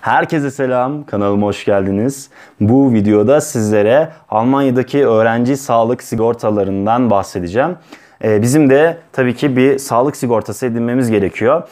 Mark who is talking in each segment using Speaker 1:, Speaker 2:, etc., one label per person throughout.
Speaker 1: Herkese selam, kanalıma hoş geldiniz. Bu videoda sizlere Almanya'daki öğrenci sağlık sigortalarından bahsedeceğim. Ee, bizim de tabii ki bir sağlık sigortası edinmemiz gerekiyor.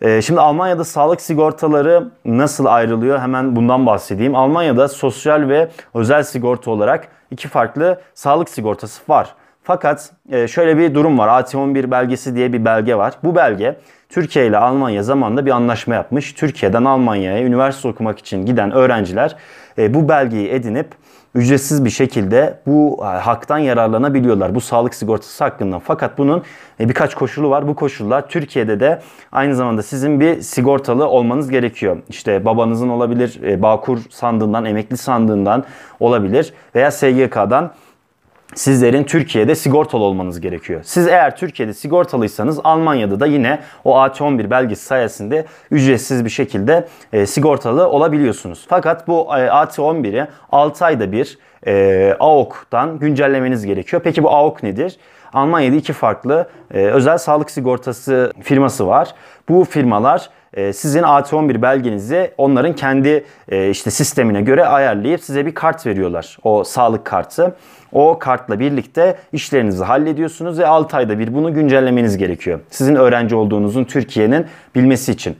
Speaker 1: Ee, şimdi Almanya'da sağlık sigortaları nasıl ayrılıyor hemen bundan bahsedeyim. Almanya'da sosyal ve özel sigorta olarak iki farklı sağlık sigortası var. Fakat e, şöyle bir durum var. AT11 belgesi diye bir belge var. Bu belge Türkiye ile Almanya zamanında bir anlaşma yapmış. Türkiye'den Almanya'ya üniversite okumak için giden öğrenciler e, bu belgeyi edinip ücretsiz bir şekilde bu e, haktan yararlanabiliyorlar. Bu sağlık sigortası hakkında. Fakat bunun e, birkaç koşulu var. Bu koşullar Türkiye'de de aynı zamanda sizin bir sigortalı olmanız gerekiyor. İşte babanızın olabilir, e, Bağkur sandığından, emekli sandığından olabilir veya SGK'dan sizlerin Türkiye'de sigortalı olmanız gerekiyor. Siz eğer Türkiye'de sigortalıysanız Almanya'da da yine o AT11 belgesi sayesinde ücretsiz bir şekilde e, sigortalı olabiliyorsunuz. Fakat bu e, AT11'i 6 ayda bir e, AOK'tan güncellemeniz gerekiyor. Peki bu AOK nedir? Almanya'da iki farklı e, özel sağlık sigortası firması var. Bu firmalar ee, sizin AT11 belgenizi onların kendi e, işte sistemine göre ayarlayıp size bir kart veriyorlar. O sağlık kartı. O kartla birlikte işlerinizi hallediyorsunuz ve 6 ayda bir bunu güncellemeniz gerekiyor. Sizin öğrenci olduğunuzun Türkiye'nin bilmesi için.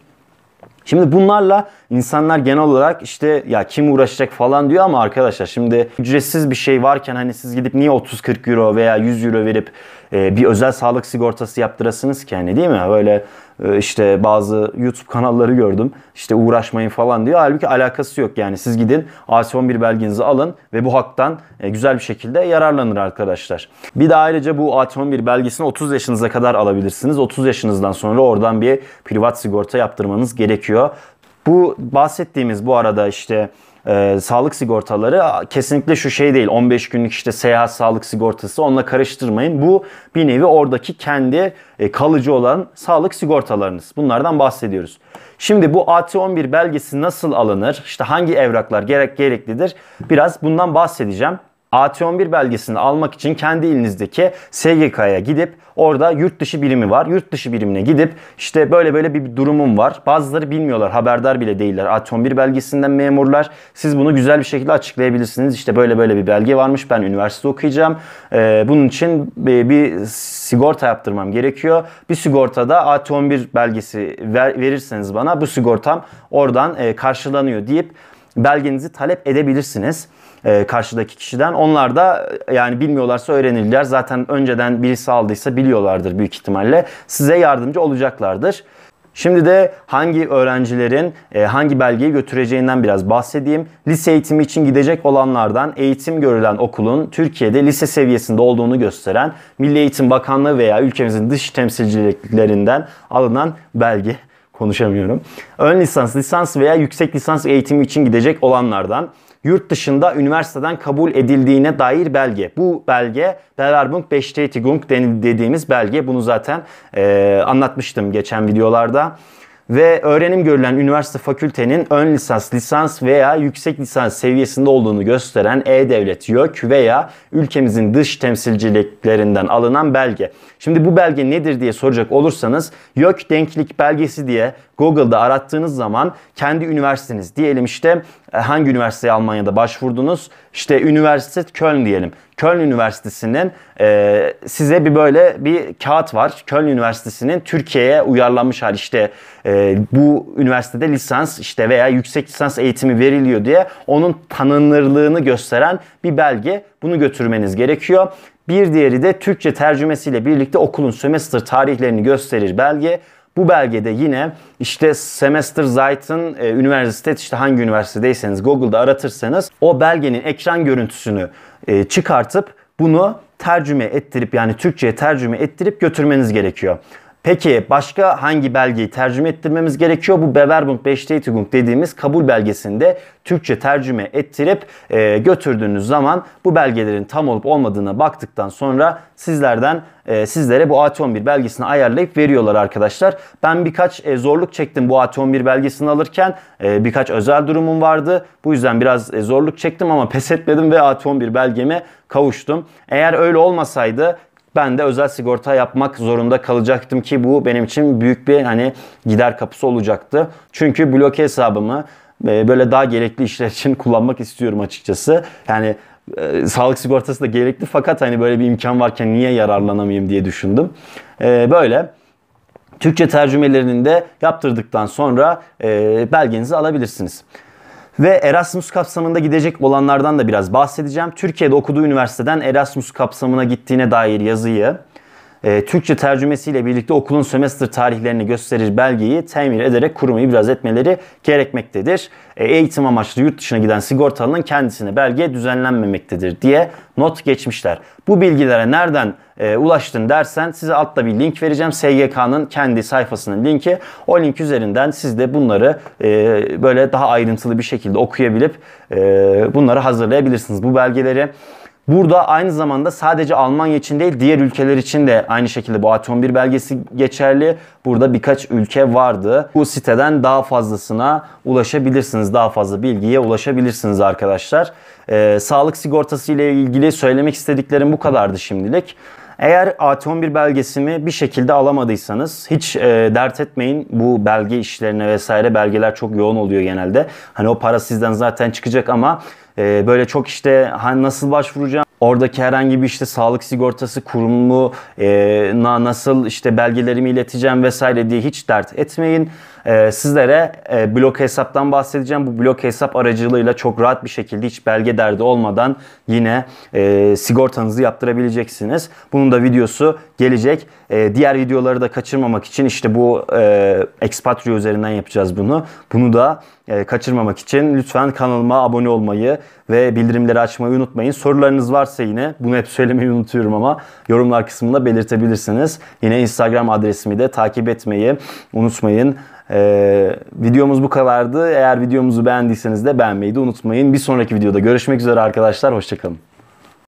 Speaker 1: Şimdi bunlarla insanlar genel olarak işte ya kim uğraşacak falan diyor ama arkadaşlar şimdi ücretsiz bir şey varken hani siz gidip niye 30-40 euro veya 100 euro verip e, bir özel sağlık sigortası yaptırasınız ki hani değil mi? Böyle ee, işte bazı YouTube kanalları gördüm. İşte uğraşmayın falan diyor. Halbuki alakası yok yani. Siz gidin AS11 belgenizi alın ve bu haktan e, güzel bir şekilde yararlanır arkadaşlar. Bir de ayrıca bu AS11 belgesini 30 yaşınıza kadar alabilirsiniz. 30 yaşınızdan sonra oradan bir privat sigorta yaptırmanız gerekiyor. Bu bahsettiğimiz bu arada işte e, sağlık sigortaları kesinlikle şu şey değil. 15 günlük işte seyahat sağlık sigortası onunla karıştırmayın. Bu bir nevi oradaki kendi e, kalıcı olan sağlık sigortalarınız. Bunlardan bahsediyoruz. Şimdi bu AT11 belgesi nasıl alınır? İşte hangi evraklar gerek gereklidir? Biraz bundan bahsedeceğim. AT11 belgesini almak için kendi ilinizdeki SGK'ya gidip orada yurt dışı birimi var. Yurt dışı birimine gidip işte böyle böyle bir durumum var. Bazıları bilmiyorlar, haberdar bile değiller. AT11 belgesinden memurlar. Siz bunu güzel bir şekilde açıklayabilirsiniz. İşte böyle böyle bir belge varmış. Ben üniversite okuyacağım. Ee, bunun için bir, bir sigorta yaptırmam gerekiyor. Bir sigortada AT11 belgesi ver, verirseniz bana bu sigortam oradan e, karşılanıyor deyip belgenizi talep edebilirsiniz e, karşıdaki kişiden. Onlar da e, yani bilmiyorlarsa öğrenirler. Zaten önceden birisi aldıysa biliyorlardır büyük ihtimalle. Size yardımcı olacaklardır. Şimdi de hangi öğrencilerin e, hangi belgeyi götüreceğinden biraz bahsedeyim. Lise eğitimi için gidecek olanlardan eğitim görülen okulun Türkiye'de lise seviyesinde olduğunu gösteren Milli Eğitim Bakanlığı veya ülkemizin dış temsilciliklerinden alınan belge konuşamıyorum. Ön lisans, lisans veya yüksek lisans eğitimi için gidecek olanlardan yurt dışında üniversiteden kabul edildiğine dair belge. Bu belge Bewerbung Bestätigung dediğimiz belge. Bunu zaten e, anlatmıştım geçen videolarda ve öğrenim görülen üniversite fakültenin ön lisans, lisans veya yüksek lisans seviyesinde olduğunu gösteren E-Devlet yok veya ülkemizin dış temsilciliklerinden alınan belge. Şimdi bu belge nedir diye soracak olursanız yok denklik belgesi diye Google'da arattığınız zaman kendi üniversiteniz diyelim işte e, hangi üniversiteye Almanya'da başvurdunuz? İşte üniversite Köln diyelim. Köln Üniversitesi'nin e, size bir böyle bir kağıt var. Köln Üniversitesi'nin Türkiye'ye uyarlanmış hali işte e, bu üniversitede lisans işte veya yüksek lisans eğitimi veriliyor diye onun tanınırlığını gösteren bir belge. Bunu götürmeniz gerekiyor. Bir diğeri de Türkçe tercümesiyle birlikte okulun semester tarihlerini gösterir belge. Bu belgede yine işte semester Zeit'in e, üniversite işte hangi üniversitedeyseniz Google'da aratırsanız o belgenin ekran görüntüsünü e, çıkartıp bunu tercüme ettirip yani Türkçe'ye tercüme ettirip götürmeniz gerekiyor. Peki başka hangi belgeyi tercüme ettirmemiz gerekiyor? Bu Bewerbung Bestätigung dediğimiz kabul belgesinde Türkçe tercüme ettirip e, götürdüğünüz zaman bu belgelerin tam olup olmadığına baktıktan sonra sizlerden e, sizlere bu AT11 belgesini ayarlayıp veriyorlar arkadaşlar. Ben birkaç e, zorluk çektim bu AT11 belgesini alırken. E, birkaç özel durumum vardı. Bu yüzden biraz e, zorluk çektim ama pes etmedim ve AT11 belgeme kavuştum. Eğer öyle olmasaydı ben de özel sigorta yapmak zorunda kalacaktım ki bu benim için büyük bir hani gider kapısı olacaktı. Çünkü bloke hesabımı e, böyle daha gerekli işler için kullanmak istiyorum açıkçası. Yani e, sağlık sigortası da gerekli fakat hani böyle bir imkan varken niye yararlanamayayım diye düşündüm. E, böyle Türkçe tercümelerinin de yaptırdıktan sonra e, belgenizi alabilirsiniz. Ve Erasmus kapsamında gidecek olanlardan da biraz bahsedeceğim. Türkiye'de okuduğu üniversiteden Erasmus kapsamına gittiğine dair yazıyı e, Türkçe tercümesiyle birlikte okulun sömestr tarihlerini gösterir belgeyi temin ederek kurumu ibraz etmeleri gerekmektedir. E, eğitim amaçlı yurt dışına giden sigortalının kendisine belge düzenlenmemektedir diye not geçmişler. Bu bilgilere nereden e, ulaştın dersen size altta bir link vereceğim. SGK'nın kendi sayfasının linki. O link üzerinden siz de bunları e, böyle daha ayrıntılı bir şekilde okuyabilip e, bunları hazırlayabilirsiniz bu belgeleri. Burada aynı zamanda sadece Almanya için değil diğer ülkeler için de aynı şekilde bu Atom 11 belgesi geçerli. Burada birkaç ülke vardı. Bu siteden daha fazlasına ulaşabilirsiniz. Daha fazla bilgiye ulaşabilirsiniz arkadaşlar. Ee, sağlık sigortası ile ilgili söylemek istediklerim bu kadardı şimdilik. Eğer Atom 11 belgesini bir şekilde alamadıysanız hiç e, dert etmeyin. Bu belge işlerine vesaire belgeler çok yoğun oluyor genelde. Hani o para sizden zaten çıkacak ama e, böyle çok işte hani nasıl başvuracağım? Oradaki herhangi bir işte sağlık sigortası kurumuna e, nasıl işte belgelerimi ileteceğim vesaire diye hiç dert etmeyin. Ee, sizlere e, blok hesaptan bahsedeceğim. Bu blok hesap aracılığıyla çok rahat bir şekilde hiç belge derdi olmadan yine e, sigortanızı yaptırabileceksiniz. Bunun da videosu gelecek. E, diğer videoları da kaçırmamak için işte bu e, Expatrio üzerinden yapacağız bunu. Bunu da kaçırmamak için lütfen kanalıma abone olmayı ve bildirimleri açmayı unutmayın. Sorularınız varsa yine bunu hep söylemeyi unutuyorum ama yorumlar kısmında belirtebilirsiniz. Yine Instagram adresimi de takip etmeyi unutmayın. Ee, videomuz bu kadardı. Eğer videomuzu beğendiyseniz de beğenmeyi de unutmayın. Bir sonraki videoda görüşmek üzere arkadaşlar. Hoşçakalın.